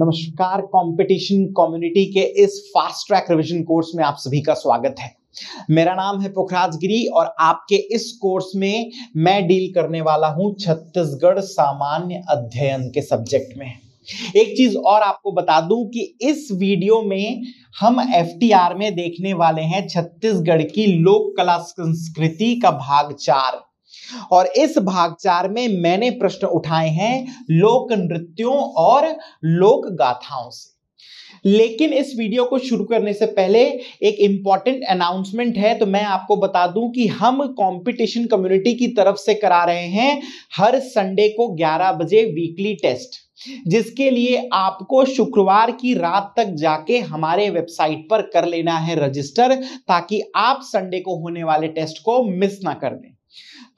नमस्कार competition community के इस फास्ट ट्रैक रिवीजन कोर्स में आप सभी का स्वागत है मेरा नाम है पुखराज गिरी और आपके इस कोर्स में मैं डील करने वाला हूं छत्तीसगढ़ सामान्य अध्ययन के सब्जेक्ट में एक चीज और आपको बता दूं कि इस वीडियो में हम एफ में देखने वाले हैं छत्तीसगढ़ की लोक कला संस्कृति का भाग चार और इस भाग चार में मैंने प्रश्न उठाए हैं लोक नृत्यों और लोक गाथाओं से लेकिन इस वीडियो को शुरू करने से पहले एक इंपॉर्टेंट अनाउंसमेंट है तो मैं आपको बता दूं कि हम कंपटीशन कम्युनिटी की तरफ से करा रहे हैं हर संडे को 11 बजे वीकली टेस्ट जिसके लिए आपको शुक्रवार की रात तक जाके हमारे वेबसाइट पर कर लेना है रजिस्टर ताकि आप संडे को होने वाले टेस्ट को मिस ना कर दें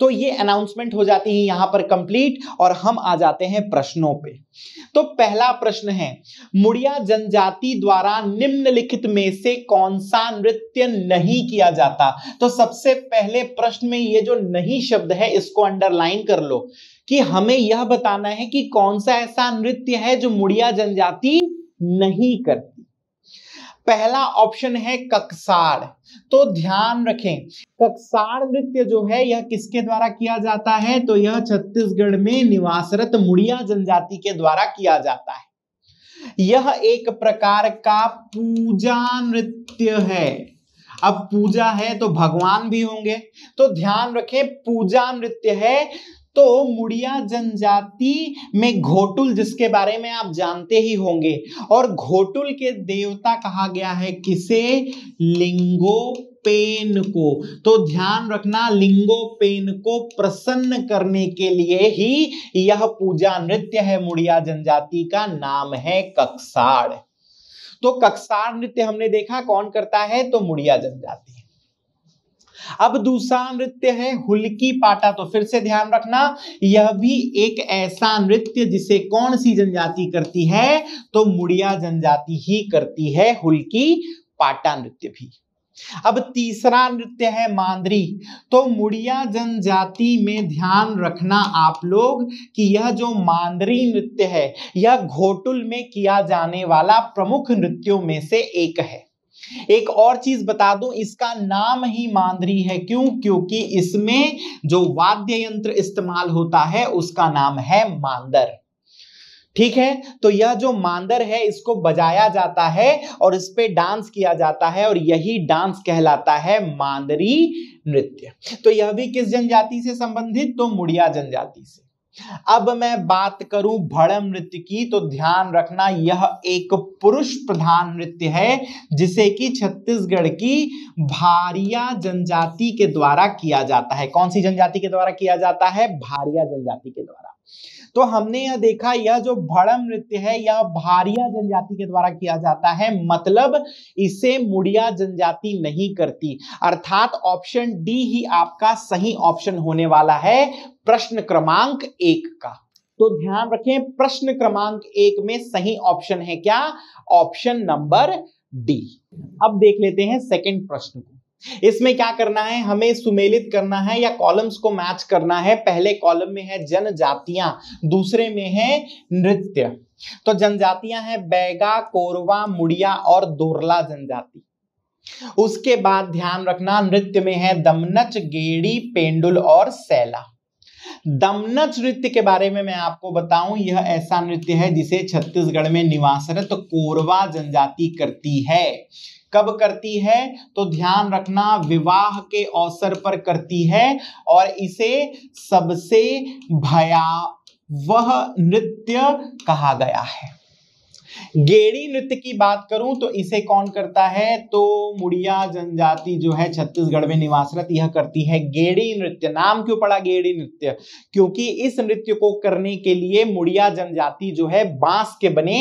तो ये अनाउंसमेंट हो जाती है यहां पर कंप्लीट और हम आ जाते हैं प्रश्नों पे तो पहला प्रश्न है मुड़िया जनजाति द्वारा निम्नलिखित में से कौन सा नृत्य नहीं किया जाता तो सबसे पहले प्रश्न में ये जो नहीं शब्द है इसको अंडरलाइन कर लो कि हमें यह बताना है कि कौन सा ऐसा नृत्य है जो मुड़िया जनजाति नहीं करती पहला ऑप्शन है ककसार तो ध्यान रखें ककसार नृत्य जो है यह किसके द्वारा किया जाता है तो यह छत्तीसगढ़ में निवासरत मुड़िया जनजाति के द्वारा किया जाता है यह एक प्रकार का पूजा नृत्य है अब पूजा है तो भगवान भी होंगे तो ध्यान रखें पूजा नृत्य है तो मुड़िया जनजाति में घोटुल जिसके बारे में आप जानते ही होंगे और घोटुल के देवता कहा गया है किसे लिंगो पेन को तो ध्यान रखना लिंगो पेन को प्रसन्न करने के लिए ही यह पूजा नृत्य है मुड़िया जनजाति का नाम है कक्षाड़ तो कक्षाड़ नृत्य हमने देखा कौन करता है तो मुड़िया जनजाति अब दूसरा नृत्य है हुलकी पाटा तो फिर से ध्यान रखना यह भी एक ऐसा नृत्य जिसे कौन सी जनजाति करती है तो मुड़िया जनजाति ही करती है हुलकी पाटा नृत्य भी अब तीसरा नृत्य है मांदरी तो मुड़िया जनजाति में ध्यान रखना आप लोग कि यह जो मांदरी नृत्य है यह घोटुल में किया जाने वाला प्रमुख नृत्यों में से एक है एक और चीज बता दूं इसका नाम ही मांदरी है क्यों क्योंकि इसमें जो वाद्य यंत्र इस्तेमाल होता है उसका नाम है मांदर ठीक है तो यह जो मांदर है इसको बजाया जाता है और इस पे डांस किया जाता है और यही डांस कहलाता है मांदरी नृत्य तो यह भी किस जनजाति से संबंधित तो मुड़िया जनजाति से अब मैं बात करूं भड़म नृत्य की तो ध्यान रखना यह एक पुरुष प्रधान नृत्य है जिसे कि छत्तीसगढ़ की भारिया जनजाति के द्वारा किया जाता है कौन सी जनजाति के द्वारा किया जाता है भारिया जनजाति के द्वारा तो हमने यह देखा यह जो भड़म नृत्य है यह भारिया जनजाति के द्वारा किया जाता है मतलब इसे मुड़िया जनजाति नहीं करती अर्थात ऑप्शन डी ही आपका सही ऑप्शन होने वाला है प्रश्न क्रमांक एक का तो ध्यान रखें प्रश्न क्रमांक एक में सही ऑप्शन है क्या ऑप्शन नंबर डी अब देख लेते हैं सेकंड प्रश्न को इसमें क्या करना है हमें सुमेलित करना है या कॉलम्स को मैच करना है पहले कॉलम में है जनजातियां दूसरे में है नृत्य तो जनजातियां हैं बैगा कोरवा मुड़िया और दोरला जनजाति उसके बाद ध्यान रखना नृत्य में है दमनच गेड़ी पेंडुल और सैला दमनच नृत्य के बारे में मैं आपको बताऊं यह ऐसा नृत्य है जिसे छत्तीसगढ़ में निवासरत तो कोरवा जनजाति करती है कब करती है तो ध्यान रखना विवाह के अवसर पर करती है और इसे सबसे भयावह नृत्य कहा गया है गेड़ी नृत्य की बात करूं तो इसे कौन करता है तो मुड़िया जनजाति जो है छत्तीसगढ़ में निवासरत यह करती है गेड़ी नृत्य नाम क्यों पड़ा गेड़ी नृत्य क्योंकि इस नृत्य को करने के लिए मुड़िया जनजाति जो है बांस के बने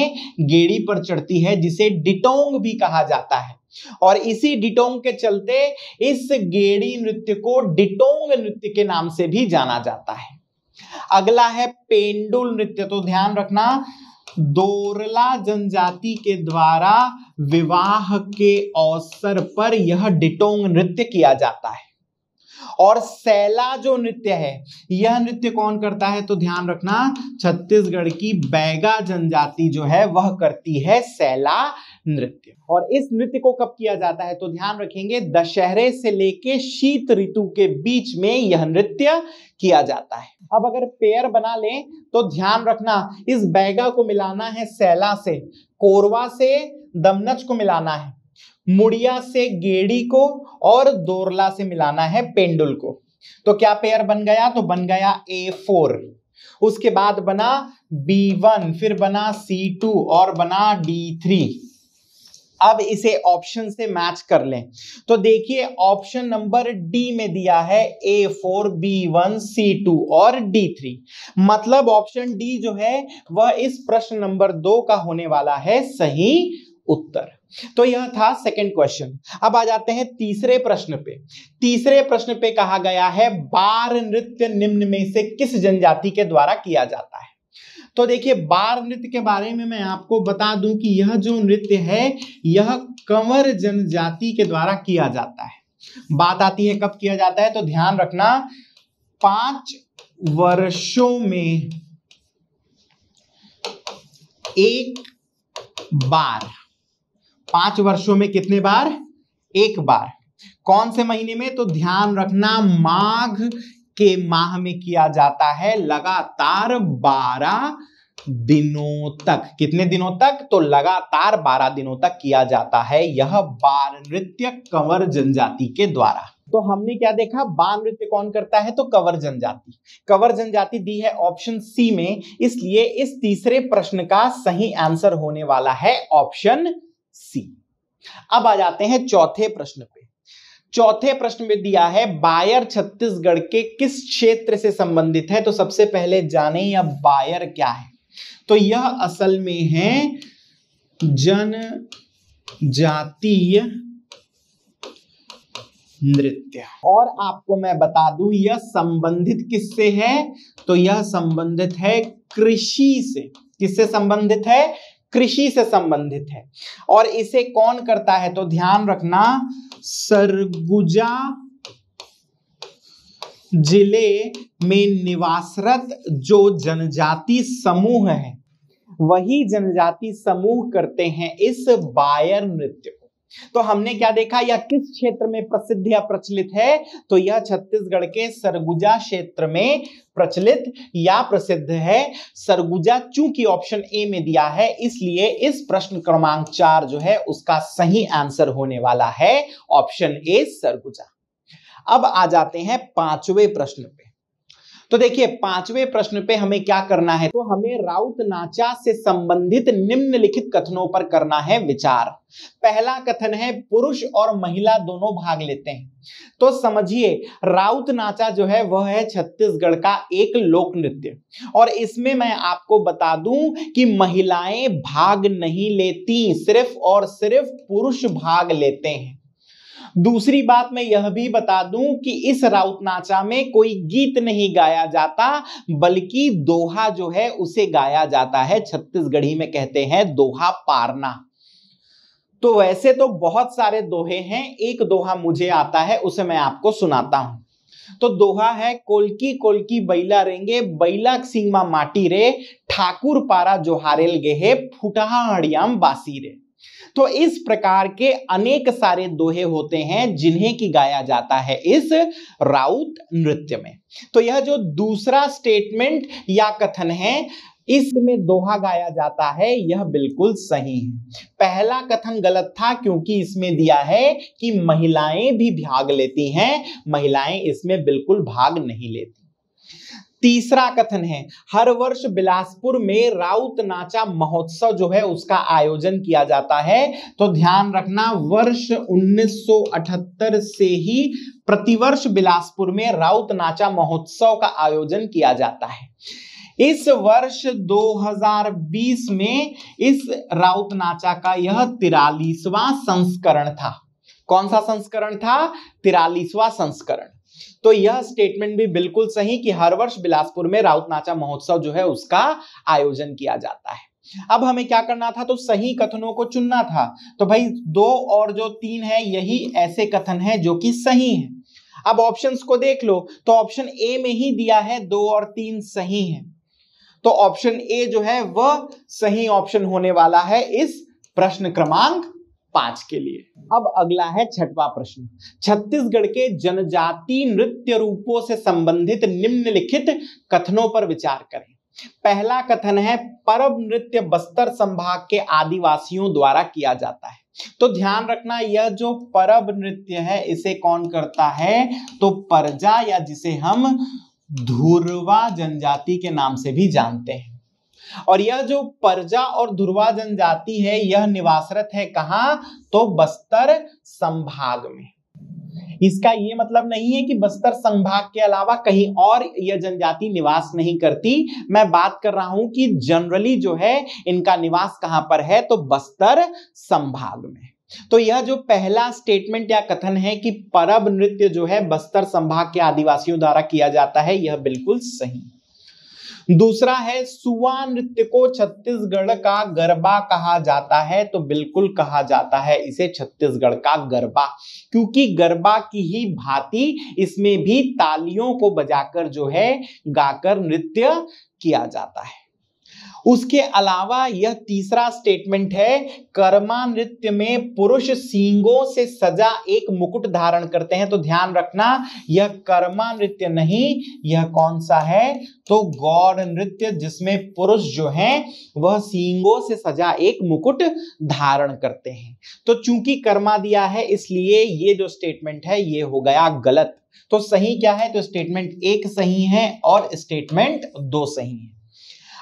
गेड़ी पर चढ़ती है जिसे डिटोंग भी कहा जाता है और इसी डिटोंग के चलते इस गेड़ी नृत्य को डिटोंग नृत्य के नाम से भी जाना जाता है अगला है पेंडुल नृत्य तो ध्यान रखना दोरला जनजाति के द्वारा विवाह के अवसर पर यह डिटोंग नृत्य किया जाता है और सैला जो नृत्य है यह नृत्य कौन करता है तो ध्यान रखना छत्तीसगढ़ की बैगा जनजाति जो है वह करती है सैला हम्म। नृत्य और इस नृत्य को कब किया जाता है तो ध्यान रखेंगे दशहरे से लेके शीत ऋतु के बीच में यह नृत्य किया जाता है अब अगर पेयर बना लें तो ध्यान रखना इस बैगा को मिलाना है सैला से कोरवा से दमनच को मिलाना है मुड़िया से गेड़ी को और दोरला से मिलाना है पेंडुल को तो क्या पेयर बन गया तो बन गया ए फोर उसके बाद बना बी वन फिर बना सी टू और बना डी थ्री अब इसे ऑप्शन से मैच कर लें तो देखिए ऑप्शन नंबर डी में दिया है A four B one C two और डी थ्री मतलब ऑप्शन डी जो है वह इस प्रश्न नंबर दो का होने वाला है सही उत्तर तो यह था सेकंड क्वेश्चन अब आ जाते हैं तीसरे प्रश्न पे तीसरे प्रश्न पे कहा गया है बार नृत्य निम्न में से किस जनजाति के द्वारा किया जाता है तो देखिए बार नृत्य के बारे में मैं आपको बता दूं कि यह जो नृत्य है यह कंवर जनजाति के द्वारा किया जाता है बात आती है कब किया जाता है तो ध्यान रखना पांच वर्षों में एक बार पांच वर्षों में कितने बार एक बार कौन से महीने में तो ध्यान रखना माघ के माह में किया जाता है लगातार 12 दिनों तक कितने दिनों तक तो लगातार 12 दिनों तक किया जाता है यह बार नृत्य कंवर जनजाति के द्वारा तो हमने क्या देखा बाल नृत्य कौन करता है तो कवर जनजाति कवर जनजाति दी है ऑप्शन सी में इसलिए इस तीसरे प्रश्न का सही आंसर होने वाला है ऑप्शन सी अब आ जाते हैं चौथे प्रश्न पे चौथे प्रश्न में दिया है बायर छत्तीसगढ़ के किस क्षेत्र से संबंधित है तो सबसे पहले जाने या बायर क्या है तो यह असल में है जन जातीय नृत्य और आपको मैं बता दूं यह संबंधित किससे है तो यह संबंधित है कृषि से किससे संबंधित है कृषि से संबंधित है और इसे कौन करता है तो ध्यान रखना सरगुजा जिले में निवासरत जो जनजाति समूह है वही जनजाति समूह करते हैं इस बायर नृत्य तो हमने क्या देखा यह किस क्षेत्र में प्रसिद्ध या प्रचलित है तो यह छत्तीसगढ़ के सरगुजा क्षेत्र में प्रचलित या प्रसिद्ध है सरगुजा चूंकि ऑप्शन ए में दिया है इसलिए इस प्रश्न क्रमांक चार जो है उसका सही आंसर होने वाला है ऑप्शन ए सरगुजा अब आ जाते हैं पांचवें प्रश्न पे तो देखिए पांचवें प्रश्न पे हमें क्या करना है तो हमें राउत नाचा से संबंधित निम्नलिखित कथनों पर करना है विचार पहला कथन है पुरुष और महिला दोनों भाग लेते हैं तो समझिए राउत नाचा जो है वह है छत्तीसगढ़ का एक लोक नृत्य और इसमें मैं आपको बता दूं कि महिलाएं भाग नहीं लेती सिर्फ और सिर्फ पुरुष भाग लेते हैं दूसरी बात मैं यह भी बता दूं कि इस राउत नाचा में कोई गीत नहीं गाया जाता बल्कि दोहा जो है उसे गाया जाता है छत्तीसगढ़ी में कहते हैं दोहा पारना तो वैसे तो बहुत सारे दोहे हैं एक दोहा मुझे आता है उसे मैं आपको सुनाता हूं तो दोहा है कोलकी कोलकी बैला रेंगे बैला सिंगमा माटी रे ठाकुर पारा जोहारेल गेहे फुटाहा हड़ियाम बासी रे तो इस प्रकार के अनेक सारे दोहे होते हैं जिन्हें की गाया जाता है इस राउत नृत्य में तो यह जो दूसरा स्टेटमेंट या कथन है इसमें दोहा गाया जाता है यह बिल्कुल सही है पहला कथन गलत था क्योंकि इसमें दिया है कि महिलाएं भी भाग लेती हैं महिलाएं इसमें बिल्कुल भाग नहीं लेती तीसरा कथन है हर वर्ष बिलासपुर में राउत नाचा महोत्सव जो है उसका आयोजन किया जाता है तो ध्यान रखना वर्ष 1978 से ही प्रतिवर्ष बिलासपुर में राउत नाचा महोत्सव का आयोजन किया जाता है इस वर्ष 2020 में इस राउत नाचा का यह तिरालीसवां संस्करण था कौन सा संस्करण था तिरालीसवां संस्करण तो यह स्टेटमेंट भी बिल्कुल सही कि हर वर्ष बिलासपुर में राउत नाचा महोत्सव जो है उसका आयोजन किया जाता है अब हमें क्या करना था तो सही कथनों को चुनना था तो भाई दो और जो तीन है यही ऐसे कथन है जो कि सही है अब ऑप्शंस को देख लो तो ऑप्शन ए में ही दिया है दो और तीन सही है तो ऑप्शन ए जो है वह सही ऑप्शन होने वाला है इस प्रश्न क्रमांक पांच के लिए अब अगला है छठवा प्रश्न छत्तीसगढ़ के जनजाति नृत्य रूपों से संबंधित निम्नलिखित कथनों पर विचार करें पहला कथन है परब नृत्य बस्तर संभाग के आदिवासियों द्वारा किया जाता है तो ध्यान रखना यह जो परब नृत्य है इसे कौन करता है तो परजा या जिसे हम धुरवा जनजाति के नाम से भी जानते हैं और यह जो परजा और ध्रुवा जनजाति है यह निवासरत है कहाँ तो बस्तर संभाग में इसका ये मतलब नहीं है कि बस्तर संभाग के अलावा कहीं और यह जनजाति निवास नहीं करती मैं बात कर रहा हूं कि जनरली जो है इनका निवास कहां पर है तो बस्तर संभाग में तो यह जो पहला स्टेटमेंट या कथन है कि परब नृत्य जो है बस्तर संभाग के आदिवासियों द्वारा किया जाता है यह बिल्कुल सही दूसरा है सुवा नृत्य को छत्तीसगढ़ का गरबा कहा जाता है तो बिल्कुल कहा जाता है इसे छत्तीसगढ़ का गरबा क्योंकि गरबा की ही भांति इसमें भी तालियों को बजाकर जो है गाकर नृत्य किया जाता है उसके अलावा यह तीसरा स्टेटमेंट है कर्मा नृत्य में पुरुष सींगों से सजा एक मुकुट धारण करते हैं तो ध्यान रखना यह कर्मा नृत्य नहीं यह कौन सा है तो गौर नृत्य जिसमें पुरुष जो हैं वह सींगों से सजा एक मुकुट धारण करते हैं तो चूंकि कर्मा दिया है इसलिए ये जो स्टेटमेंट है ये हो गया गलत तो सही क्या है तो स्टेटमेंट एक सही है और स्टेटमेंट दो सही है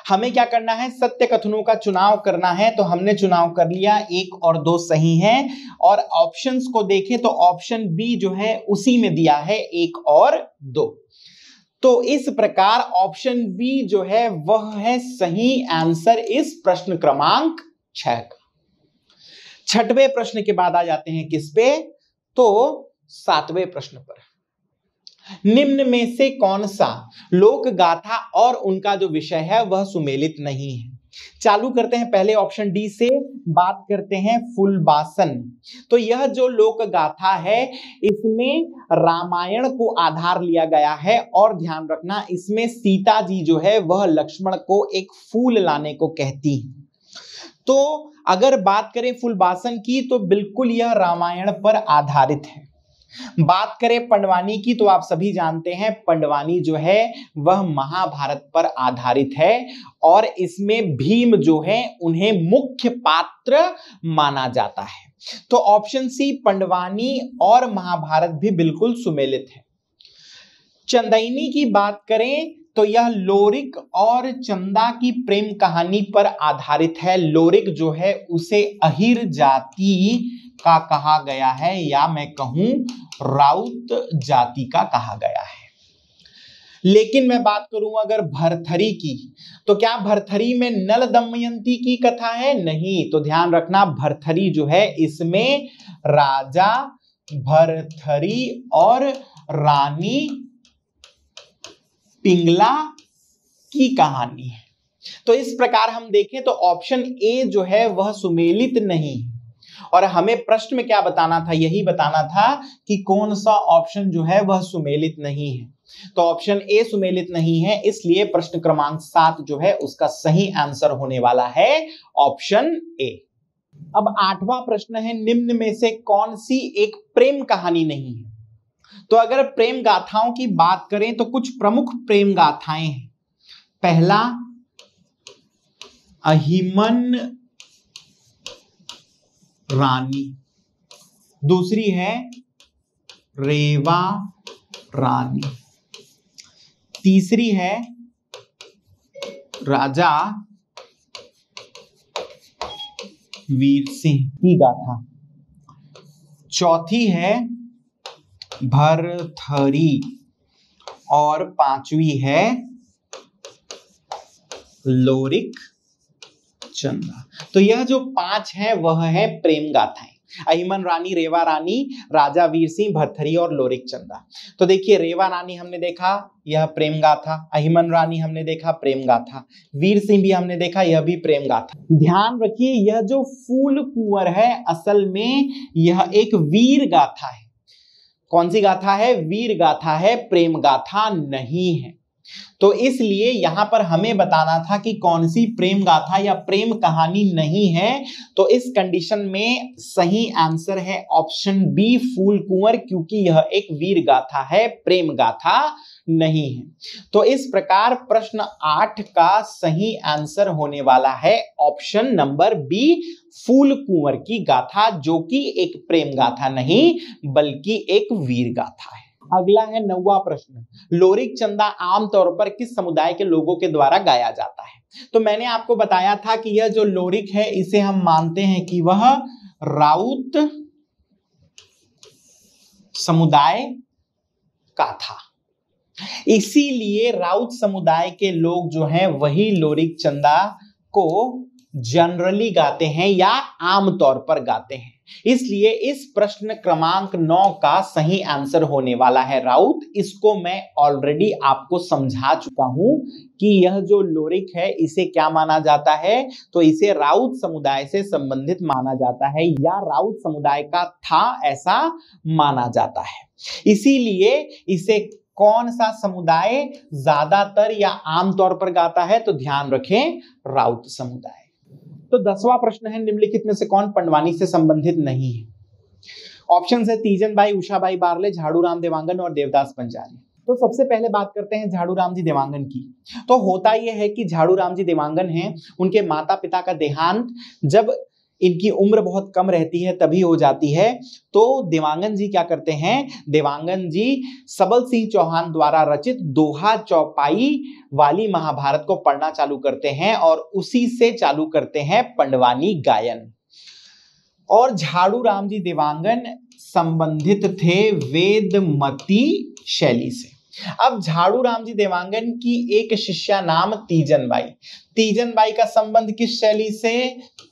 हमें क्या करना है सत्य कथनों का चुनाव करना है तो हमने चुनाव कर लिया एक और दो सही हैं और ऑप्शंस को देखें तो ऑप्शन बी जो है उसी में दिया है एक और दो तो इस प्रकार ऑप्शन बी जो है वह है सही आंसर इस प्रश्न क्रमांक छह का छठवें प्रश्न के बाद आ जाते हैं किस पे तो सातवें प्रश्न पर निम्न में से कौन सा लोक गाथा और उनका जो विषय है वह सुमेलित नहीं है चालू करते हैं पहले ऑप्शन डी से बात करते हैं फुलबासन तो यह जो लोक गाथा है इसमें रामायण को आधार लिया गया है और ध्यान रखना इसमें सीता जी जो है वह लक्ष्मण को एक फूल लाने को कहती है तो अगर बात करें फुलबासन की तो बिल्कुल यह रामायण पर आधारित है बात करें पंडवानी की तो आप सभी जानते हैं पंडवानी जो है वह महाभारत पर आधारित है और इसमें भीम जो है उन्हें मुख्य पात्र माना जाता है तो ऑप्शन सी पंडवानी और महाभारत भी बिल्कुल सुमेलित है चंदैनी की बात करें तो यह लोरिक और चंदा की प्रेम कहानी पर आधारित है लोरिक जो है उसे अहिर जाति का कहा गया है या मैं कहूं राउत जाति का कहा गया है लेकिन मैं बात करूं अगर भरथरी की तो क्या भरथरी में नल दमयंती की कथा है नहीं तो ध्यान रखना भरथरी जो है इसमें राजा भरथरी और रानी पिंगला की कहानी है तो इस प्रकार हम देखें तो ऑप्शन ए जो है वह सुमेलित नहीं है और हमें प्रश्न में क्या बताना था यही बताना था कि कौन सा ऑप्शन जो है वह सुमेलित नहीं है तो ऑप्शन ए सुमेलित नहीं है इसलिए प्रश्न क्रमांक सात जो है उसका सही आंसर होने वाला है ऑप्शन ए अब आठवां प्रश्न है निम्न में से कौन सी एक प्रेम कहानी नहीं है तो अगर प्रेम गाथाओं की बात करें तो कुछ प्रमुख प्रेम गाथाएं हैं पहला अहिमन रानी दूसरी है रेवा रानी तीसरी है राजा वीर सिंह की गाथा चौथी है भरथरी और पांचवी है लोरिक चंदा तो यह जो पांच है वह है प्रेम गाथाएं अहिमन रानी रेवा रानी राजा वीर सिंह भरथरी और लोरिक चंदा तो देखिए रेवा रानी हमने देखा यह प्रेम गाथा अहिमन रानी हमने देखा प्रेम गाथा वीर सिंह भी हमने देखा यह भी प्रेम गाथा ध्यान रखिए यह जो फूल कुंवर है असल में यह एक वीर गाथा है कौन सी गाथा है वीर गाथा है प्रेम गाथा नहीं है तो इसलिए यहां पर हमें बताना था कि कौन सी प्रेम गाथा या प्रेम कहानी नहीं है तो इस कंडीशन में सही आंसर है ऑप्शन बी फूल कुंवर क्योंकि यह एक वीर गाथा है प्रेम गाथा नहीं है तो इस प्रकार प्रश्न आठ का सही आंसर होने वाला है option number B Phool Kunwar की गाथा जो कि एक प्रेम गाथा नहीं बल्कि एक वीर गाथा है अगला है नौवा प्रश्न लोरिक चंदा आमतौर पर किस समुदाय के लोगों के द्वारा गाया जाता है तो मैंने आपको बताया था कि यह जो लोरिक है इसे हम मानते हैं कि वह राउत समुदाय का था इसीलिए राउत समुदाय के लोग जो हैं वही लोरिक चंदा को जनरली गाते हैं या आमतौर पर गाते हैं इसलिए इस प्रश्न क्रमांक नौ का सही आंसर होने वाला है राउत इसको मैं ऑलरेडी आपको समझा चुका हूं कि यह जो लोरिक है इसे क्या माना जाता है तो इसे राउत समुदाय से संबंधित माना जाता है या राउत समुदाय का था ऐसा माना जाता है इसीलिए इसे कौन सा समुदाय ज्यादातर या आमतौर पर गाता है तो ध्यान रखें राउत समुदाय तो दसवां प्रश्न है निम्नलिखित में से कौन पंडवानी से संबंधित नहीं है ऑप्शन है तीजन बाई उषा बारले झाड़ू राम देवांगन और देवदास पंजारी तो सबसे पहले बात करते हैं झाड़ू राम जी देवांगन की तो होता यह है कि झाड़ू राम जी देवांगन हैं उनके माता पिता का देहांत जब इनकी उम्र बहुत कम रहती है तभी हो जाती है तो देवांगन जी क्या करते हैं देवांगन जी सबल सिंह चौहान द्वारा रचित दोहा चौपाई वाली महाभारत को पढ़ना चालू करते हैं और उसी से चालू करते हैं पंडवानी गायन और झाड़ू राम जी देवांगन संबंधित थे वेदमती शैली से अब झाड़ू राम जी देवांगन की एक शिष्या नाम तीजन बाई तीजन बाई का संबंध किस शैली से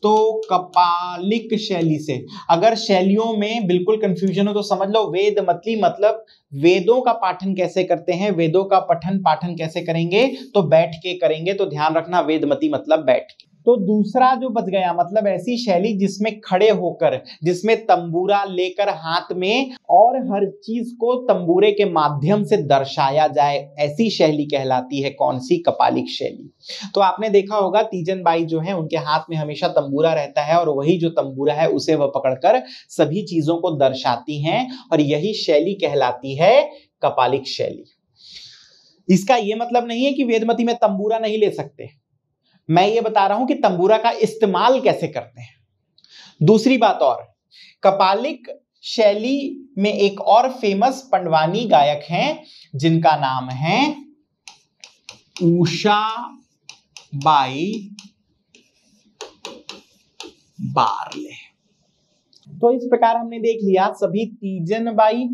तो कपालिक शैली से अगर शैलियों में बिल्कुल कंफ्यूजन हो तो समझ लो वेद मतली मतलब वेदों का पाठन कैसे करते हैं वेदों का पठन पाठन कैसे करेंगे तो बैठ के करेंगे तो ध्यान रखना वेदमती मतलब बैठ के तो दूसरा जो बच गया मतलब ऐसी शैली जिसमें खड़े होकर जिसमें तंबूरा लेकर हाथ में और हर चीज को तंबूरे के माध्यम से दर्शाया जाए ऐसी शैली कहलाती है कौन सी कपालिक शैली तो आपने देखा होगा तीजन बाई जो है उनके हाथ में हमेशा तंबूरा रहता है और वही जो तंबूरा है उसे वह पकड़कर सभी चीजों को दर्शाती हैं और यही शैली कहलाती है कपालिक शैली इसका यह मतलब नहीं है कि वेदमती में तंबूरा नहीं ले सकते मैं ये बता रहा हूं कि तंबूरा का इस्तेमाल कैसे करते हैं दूसरी बात और कपालिक शैली में एक और फेमस पंडवानी गायक हैं जिनका नाम है उषा बाई बारले तो इस प्रकार हमने देख लिया सभी तीजन बाई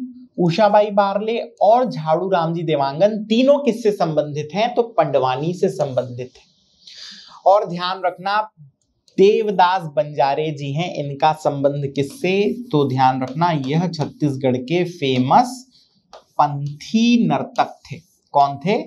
उषाबाई बारले और झाड़ू रामजी देवांगन तीनों किससे संबंधित हैं तो पंडवानी से संबंधित हैं और ध्यान रखना देवदास बंजारे जी हैं इनका संबंध किससे तो ध्यान रखना यह छत्तीसगढ़ के फेमस पंथी नर्तक थे कौन थे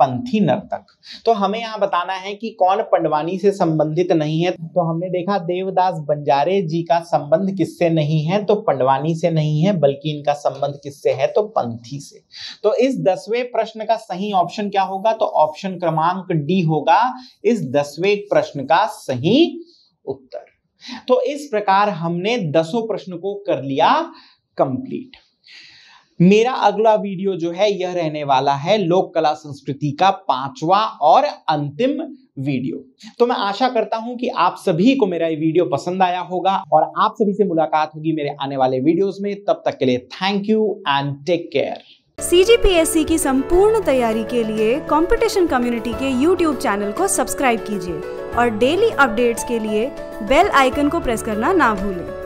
पंथी नर्तक तो हमें यहाँ बताना है कि कौन पंडवानी से संबंधित नहीं है तो हमने देखा देवदास बंजारे जी का संबंध किससे नहीं है तो पंडवानी से नहीं है बल्कि इनका संबंध किससे है तो पंथी से तो इस दसवें प्रश्न का सही ऑप्शन क्या होगा तो ऑप्शन क्रमांक डी होगा इस दसवें प्रश्न का सही उत्तर तो इस प्रकार हमने दसों प्रश्न को कर लिया कंप्लीट मेरा अगला वीडियो जो है यह रहने वाला है लोक कला संस्कृति का पांचवा और अंतिम वीडियो तो मैं आशा करता हूं कि आप सभी को मेरा ये वीडियो पसंद आया होगा और आप सभी से मुलाकात होगी मेरे आने वाले वीडियोस में तब तक के लिए thank you and take care C की संपूर्ण तैयारी के लिए कॉम्पिटिशन कम्युनिटी के यूट्यूब चैनल को सब्सक्राइब कीजिए और डेली अपडेट्स के लिए बेल आइकन को प्रेस करना ना भूलें